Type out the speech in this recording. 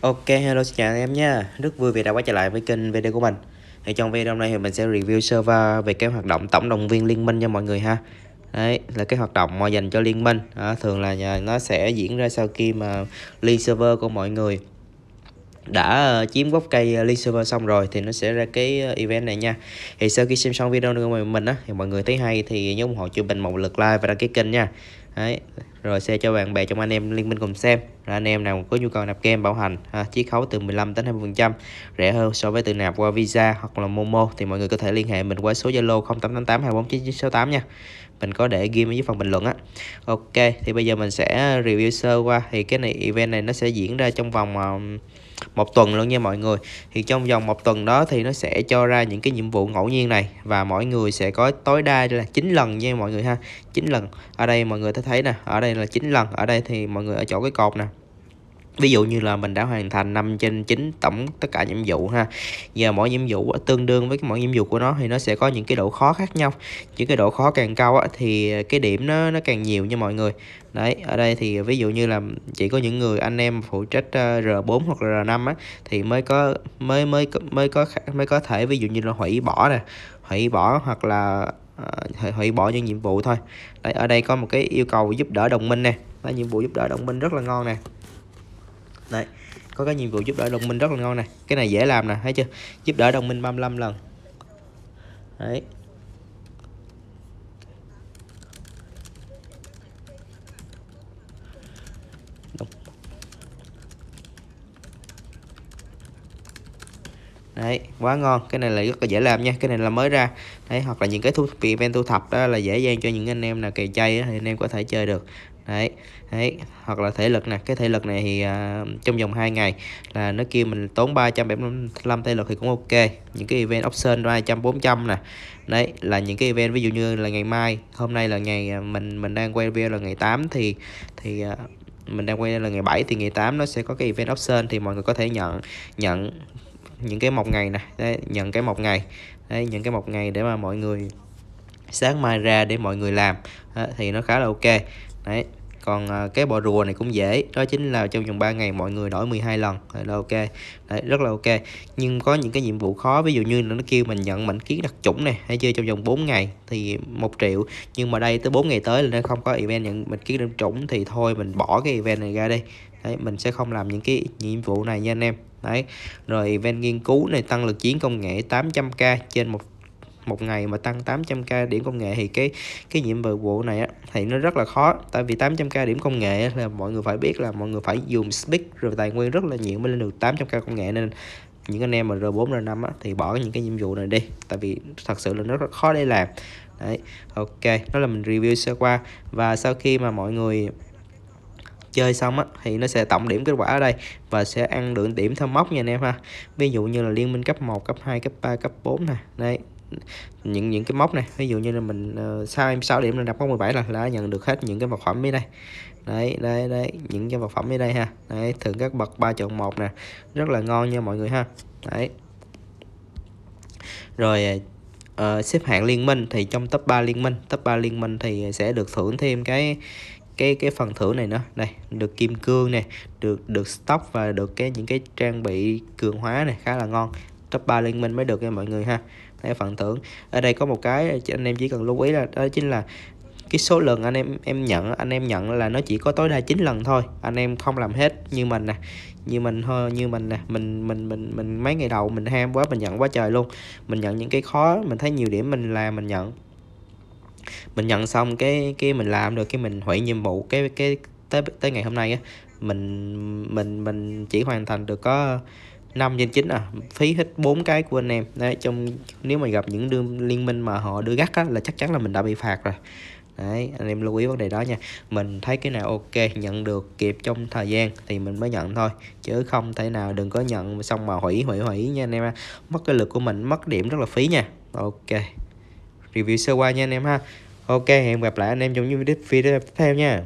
Ok hello xin chào anh em nha Rất vui vì đã quay trở lại với kênh video của mình thì Trong video hôm nay thì mình sẽ review server về cái hoạt động tổng đồng viên liên minh cho mọi người ha Đấy là cái hoạt động mà dành cho liên minh à, Thường là nó sẽ diễn ra sau khi mà liên server của mọi người đã ờ, chiếm gốc cây ờ, Lee Server xong rồi thì nó sẽ ra cái ờ, event này nha thì sau khi xem xong video của mình á thì mọi người thấy hay thì nhớ ủng hộ cho mình một lượt like và đăng ký kênh nha đấy rồi xe cho bạn bè trong anh em liên minh cùng xem là anh em nào có nhu cầu nạp game bảo hành ha, chiết khấu từ 15 đến 20 phần trăm rẻ hơn so với từ nạp qua Visa hoặc là Momo thì mọi người có thể liên hệ mình qua số Zalo 0888 249 nha mình có để ghi ở dưới phần bình luận á Ok thì bây giờ mình sẽ review sơ qua thì cái này event này nó sẽ diễn ra trong vòng um, một tuần luôn nha mọi người thì trong vòng một tuần đó thì nó sẽ cho ra những cái nhiệm vụ ngẫu nhiên này và mọi người sẽ có tối đa là 9 lần nha mọi người ha 9 lần ở đây mọi người ta thấy nè ở đây là 9 lần ở đây thì mọi người ở chỗ cái cột nè ví dụ như là mình đã hoàn thành 5 trên 9 tổng tất cả nhiệm vụ ha giờ mỗi nhiệm vụ tương đương với mỗi nhiệm vụ của nó thì nó sẽ có những cái độ khó khác nhau những cái độ khó càng cao thì cái điểm nó nó càng nhiều nha mọi người đấy ở đây thì ví dụ như là chỉ có những người anh em phụ trách ờ, R4 hoặc R5 á thì mới có mới mới mới có mới có thể ví dụ như là hủy bỏ nè hủy bỏ hoặc là ờ, hủy bỏ những nhiệm vụ thôi đấy ở đây có một cái yêu cầu giúp đỡ đồng minh nè nhiệm vụ giúp đỡ đồng minh rất là ngon nè đấy có cái nhiệm vụ giúp đỡ đồng minh rất là ngon này cái này dễ làm nè thấy chưa giúp đỡ đồng minh 35 lần đấy đấy quá ngon cái này là rất là dễ làm nha cái này là mới ra đấy hoặc là những cái thuốc event thu thập đó là dễ dàng cho những anh em nào kèo chay thì anh em có thể chơi được đấy đấy hoặc là thể lực nè cái thể lực này thì à, trong vòng 2 ngày là nó kêu mình tốn 375 thể lực thì cũng ok những cái event option 300 400 nè đấy là những cái event ví dụ như là ngày mai hôm nay là ngày à, mình mình đang quay video là ngày 8 thì thì à, mình đang quay là ngày 7 thì ngày 8 nó sẽ có cái event option thì mọi người có thể nhận nhận những cái một ngày nè đấy, nhận cái một ngày đấy, những cái một ngày để mà mọi người sáng mai ra để mọi người làm đó, thì nó khá là ok đấy còn à, cái bọ rùa này cũng dễ đó chính là trong vòng 3 ngày mọi người đổi 12 lần là ok đấy, rất là ok nhưng có những cái nhiệm vụ khó ví dụ như nó kêu mình nhận mảnh kiến đặc chủng này hay chơi trong vòng 4 ngày thì một triệu nhưng mà đây tới 4 ngày tới là nó không có event nhận mảnh kiến đặc chủng thì thôi mình bỏ cái event này ra đi đấy mình sẽ không làm những cái nhiệm vụ này nha anh em đấy rồi event nghiên cứu này tăng lực chiến công nghệ 800k trên một một ngày mà tăng 800k điểm công nghệ thì cái cái nhiệm vụ này á, thì nó rất là khó tại vì 800k điểm công nghệ là mọi người phải biết là mọi người phải dùng speed rồi tài nguyên rất là nhiều mới lên được 800k công nghệ nên những anh em mà R4 R5 á, thì bỏ những cái nhiệm vụ này đi tại vì thật sự là nó rất khó để làm đấy ok đó là mình review sơ qua và sau khi mà mọi người chơi xong á thì nó sẽ tổng điểm kết quả ở đây và sẽ ăn lượng điểm theo móc nha anh em ha ví dụ như là liên minh cấp 1 cấp 2 cấp 3 cấp 4 nè đấy những những cái mốc này ví dụ như là mình uh, sau em 6 điểm là đặt mốc 17 là đã nhận được hết những cái vật phẩm dưới đây đấy đấy đấy những cái vật phẩm dưới đây ha đấy thường các bậc 3 chọn một nè rất là ngon nha mọi người ha đấy rồi uh, xếp hạng liên minh thì trong top 3 liên minh top 3 liên minh thì sẽ được thưởng thêm cái cái cái phần thưởng này nữa đây được kim cương này được được stock và được cái những cái trang bị cường hóa này khá là ngon top 3 liên minh mới được nha mọi người ha theo phần thưởng ở đây có một cái anh em chỉ cần lưu ý là đó chính là cái số lần anh em em nhận anh em nhận là nó chỉ có tối đa 9 lần thôi anh em không làm hết như mình nè như mình thôi như mình nè mình mình mình mình mấy ngày đầu mình ham quá mình nhận quá trời luôn mình nhận những cái khó mình thấy nhiều điểm mình làm mình nhận mình nhận xong cái cái mình làm được cái mình hủy nhiệm vụ cái cái tới tới ngày hôm nay á mình mình mình chỉ hoàn thành được có 5 trên 9 à phí hết bốn cái của anh em đấy trong nếu mà gặp những đương, liên minh mà họ đưa gắt á, là chắc chắn là mình đã bị phạt rồi đấy anh em lưu ý vấn đề đó nha mình thấy cái nào ok nhận được kịp trong thời gian thì mình mới nhận thôi chứ không thể nào đừng có nhận xong mà hủy hủy hủy nha anh em mất cái lực của mình mất điểm rất là phí nha ok review sơ qua nha anh em ha ok hẹn gặp lại anh em trong những video tiếp theo nha